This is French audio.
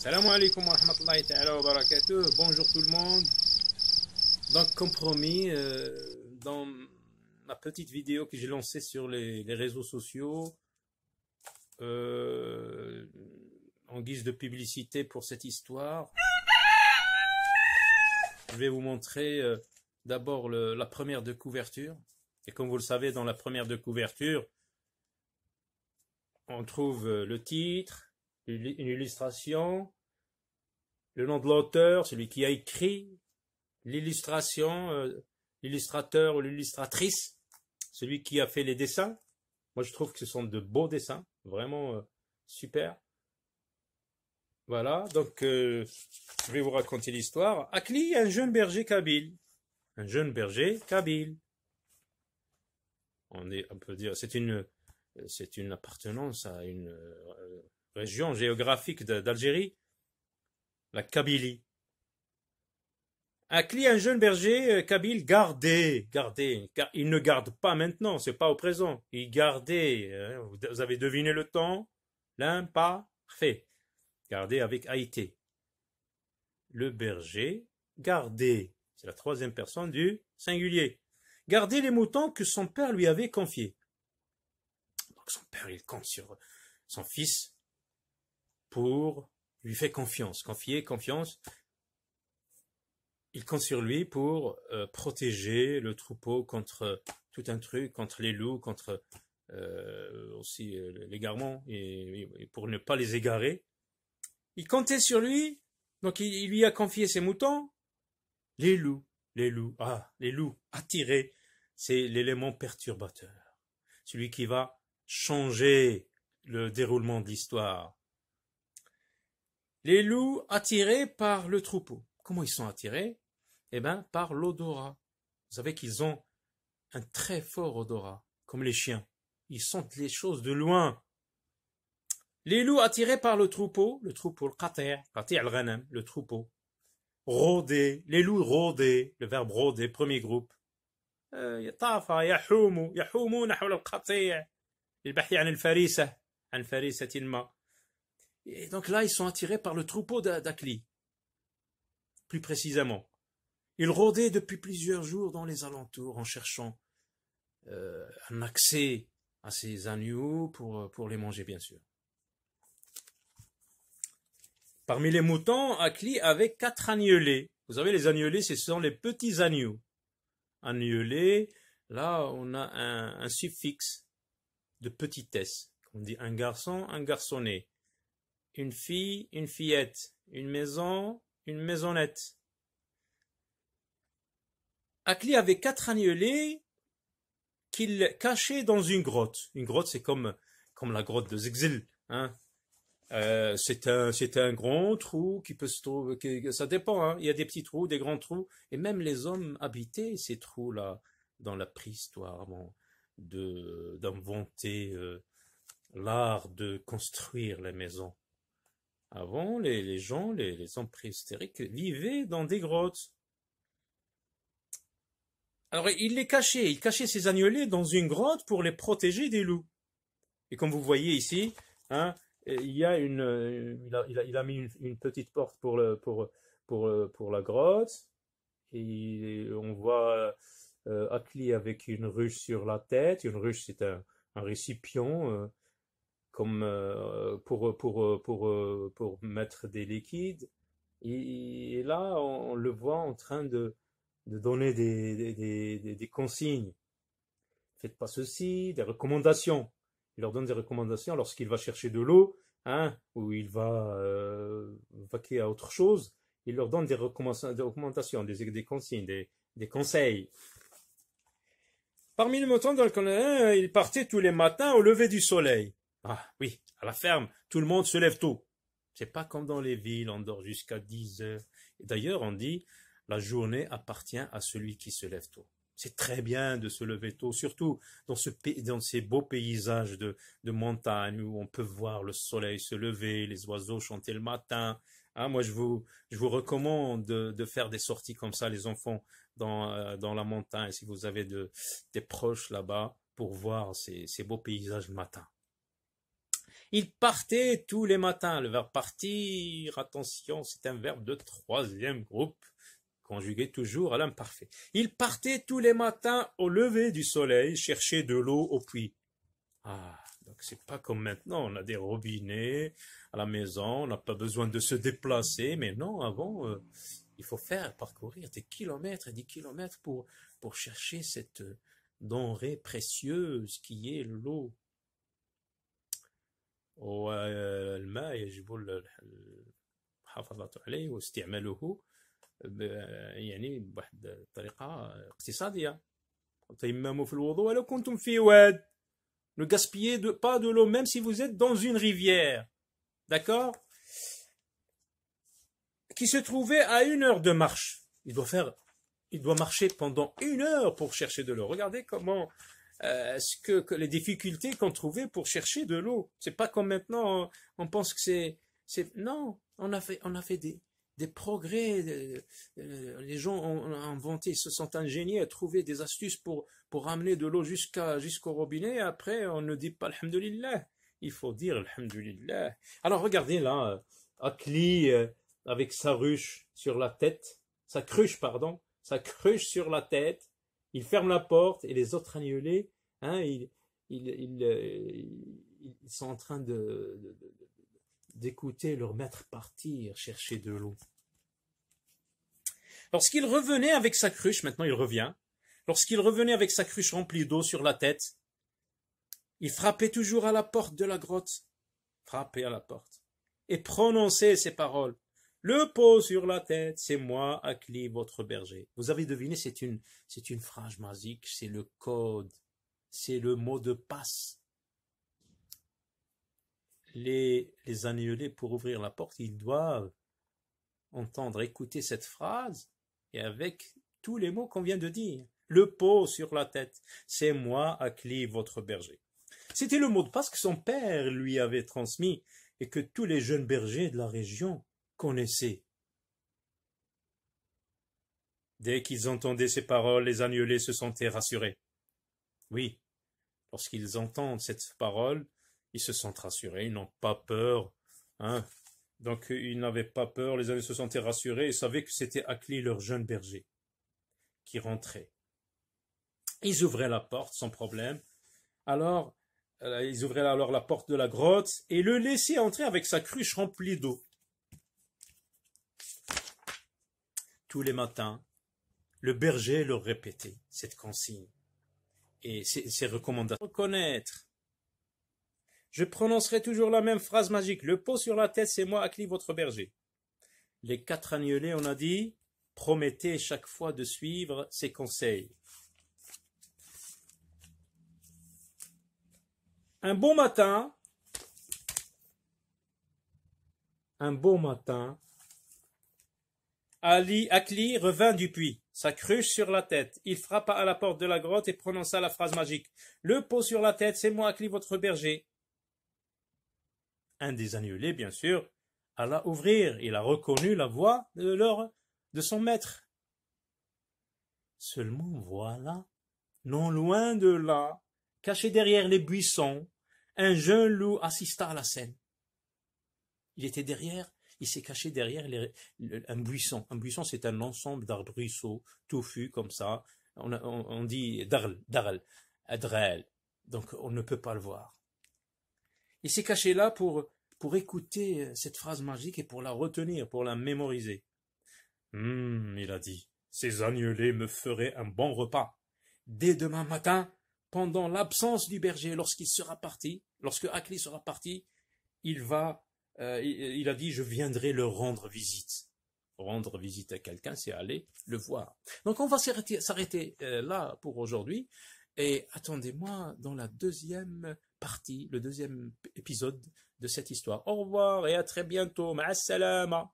Salam alaikum wa rahmatullahi wa barakatuh. Bonjour tout le monde. Donc, compromis, euh, dans ma petite vidéo que j'ai lancée sur les, réseaux sociaux, euh, en guise de publicité pour cette histoire, je vais vous montrer euh, d'abord la première de couverture. Et comme vous le savez, dans la première de couverture, on trouve euh, le titre, une illustration, le nom de l'auteur, celui qui a écrit, l'illustration, euh, l'illustrateur ou l'illustratrice, celui qui a fait les dessins. Moi, je trouve que ce sont de beaux dessins, vraiment euh, super. Voilà, donc euh, je vais vous raconter l'histoire. Akli, un jeune berger kabyle. Un jeune berger kabyle. On, on peut dire, c'est une, c'est une appartenance à une, région géographique d'Algérie, la Kabylie. Un un jeune berger euh, kabyle, gardait, gardait, car il ne garde pas maintenant, c'est pas au présent, il gardait, hein, vous avez deviné le temps, l'imparfait, gardait avec haïté. Le berger gardait, c'est la troisième personne du singulier, gardait les moutons que son père lui avait confiés. Donc son père, il compte sur son fils pour lui fait confiance, confier confiance. Il compte sur lui pour euh, protéger le troupeau contre euh, tout un truc, contre les loups, contre euh, aussi l'égarement et, pour ne pas les égarer. Il comptait sur lui, donc il, lui a confié ses moutons. Les loups, les loups, ah, les loups attirés, c'est l'élément perturbateur, celui qui va changer le déroulement de l'histoire. Les loups attirés par le troupeau. Comment ils sont attirés Eh bien, par l'odorat. Vous savez qu'ils ont un très fort odorat, comme les chiens. Ils sentent les choses de loin. Les loups attirés par le troupeau, le troupeau, le qater, al le troupeau. Rôder, les loups rôder, le verbe rôder, premier groupe. Euh, et donc là, ils sont attirés par le troupeau d'Akli. Plus précisément. Ils rôdaient depuis plusieurs jours dans les alentours en cherchant euh, un accès à ces agneaux pour, euh, pour les manger, bien sûr. Parmi les moutons, Akli avait quatre agnelés. Vous savez, les agnelés, ce sont les petits agneaux. Agnelés, là, on a un, un suffixe de petitesse. On dit un garçon, un garçonnet une fille, une fillette, une maison, une maisonnette. Akli avait quatre agnolets qu'il cachait dans une grotte. Une grotte, c'est comme, comme la grotte de Zexil. Hein. Euh, c'est un, grand trou qui peut se trouver. ça dépend. Hein. Il y a des petits trous, des grands trous, et même les hommes habitaient ces trous-là dans la préhistoire avant d'inventer euh, l'art de construire les maisons. Avant, les, gens, les, hommes préhistoriques vivaient dans des grottes. Alors, il les cachait. Il cachait ses agnolets dans une grotte pour les protéger des loups. Et comme vous voyez ici, hein, il y a une, il a, mis une, petite porte pour le, pour, pour, pour la grotte. Et on voit euh, avec une ruche sur la tête. Une ruche, c'est un, un récipient euh, comme euh, pour, pour, pour, pour, mettre des liquides. Et, là, on, le voit en train de, de donner des, des, des, consignes. Faites pas ceci, des recommandations. Il leur donne des recommandations lorsqu'il va chercher de l'eau, hein, ou il va euh, vaquer à autre chose. Il leur donne des recommandations, des, des consignes, des conseils. Parmi les moutons dans le il partait tous les matins au lever du soleil. Ah oui, à la ferme, tout le monde se lève tôt. C'est pas comme dans les villes, on dort jusqu'à 10 heures. Et d'ailleurs, on dit, la journée appartient à celui qui se lève tôt. C'est très bien de se lever tôt, surtout dans, ce, dans ces beaux paysages de, de, montagne où on peut voir le soleil se lever, les oiseaux chanter le matin. Ah moi, je vous, je vous recommande de, faire des sorties comme ça, les enfants, dans, euh, dans la montagne, si vous avez de, des proches là-bas, pour voir ces, ces beaux paysages le matin. Il partait tous les matins. Le verbe partir, attention, c'est un verbe de troisième groupe, conjugué toujours à l'imparfait. Il partait tous les matins au lever du soleil chercher de l'eau au puits. Ah, donc c'est pas comme maintenant, on a des robinets à la maison, on n'a pas besoin de se déplacer, mais non, avant, euh, il faut faire parcourir des kilomètres et des kilomètres pour, pour chercher cette euh, denrée précieuse qui est l'eau. Le يجب ne gaspillez de, pas de l'eau même si vous êtes dans une rivière d'accord qui se trouvait à une heure de marche il doit faire il doit marcher pendant une heure pour chercher de l'eau regardez comment euh, ce que, les difficultés qu'on trouvait pour chercher de l'eau. C'est pas comme maintenant, on, pense que c'est, non, on a fait, on a fait des, des progrès. Euh, euh, les gens ont, inventé, se sont ingéniés à trouver des astuces pour pour ramener de l'eau jusqu'à jusqu'au robinet. après, on ne dit pas alhamdulillah. Il faut dire alhamdulillah. Alors regardez là, euh, Akli avec sa ruche sur la tête, sa cruche pardon, sa cruche sur la tête il ferme la porte et les autres annulés, hein, ils, ils, ils, euh, ils, sont en train de, d'écouter leur maître partir chercher de l'eau. Lorsqu'il revenait avec sa cruche, maintenant il revient, lorsqu'il revenait avec sa cruche remplie d'eau sur la tête, il frappait toujours à la porte de la grotte, frappait à la porte, et prononçait ces paroles. Le pot sur la tête, c'est moi, Akli, votre berger. Vous avez deviné, c'est une, c'est une phrase magique, c'est le code, c'est le mot de passe. Les, les annulés, pour ouvrir la porte, ils doivent entendre, écouter cette phrase, et avec tous les mots qu'on vient de dire. Le pot sur la tête, c'est moi, Akli, votre berger. C'était le mot de passe que son père lui avait transmis, et que tous les jeunes bergers de la région Dès qu'ils entendaient ces paroles, les agnelets se sentaient rassurés. Oui, lorsqu'ils entendent cette parole, ils se sentent rassurés, ils n'ont pas peur. Hein Donc ils n'avaient pas peur, les agnelets se sentaient rassurés et savaient que c'était Akli, leur jeune berger, qui rentrait. Ils ouvraient la porte sans problème. Alors, euh, ils ouvraient alors la porte de la grotte et le laissaient entrer avec sa cruche remplie d'eau. tous les matins, le berger leur répétait cette consigne et ses, recommandations. Reconnaître. Je prononcerai toujours la même phrase magique. Le pot sur la tête, c'est moi, Akli, votre berger. Les quatre agnelés, on a dit, Promettez chaque fois de suivre ses conseils. Un bon matin, un bon matin, Ali Akli revint du puits, sa cruche sur la tête. Il frappa à la porte de la grotte et prononça la phrase magique. Le pot sur la tête, c'est moi Akli, votre berger. Un des annulés, bien sûr, alla ouvrir. Il a reconnu la voix de leur, de son maître. Seulement voilà, non loin de là, caché derrière les buissons, un jeune loup assista à la scène. Il était derrière il s'est caché derrière un buisson. Un buisson, c'est un ensemble d'arbrisseaux touffus comme ça. On, dit darl, darl, adrel. Donc on ne peut pas le voir. Il s'est caché là pour, pour écouter euh, cette phrase magique et pour la retenir, pour la mémoriser. Hum, il a dit, ces agnelés me feraient un bon repas. Dès demain matin, pendant l'absence du berger, lorsqu'il sera parti, lorsque Akli sera parti, il va euh, il a dit, je viendrai le rendre visite. Rendre visite à quelqu'un, c'est aller le voir. Donc on va s'arrêter euh, là pour aujourd'hui. Et attendez-moi dans la deuxième partie, le deuxième épisode de cette histoire. Au revoir et à très bientôt. Ma'assalama.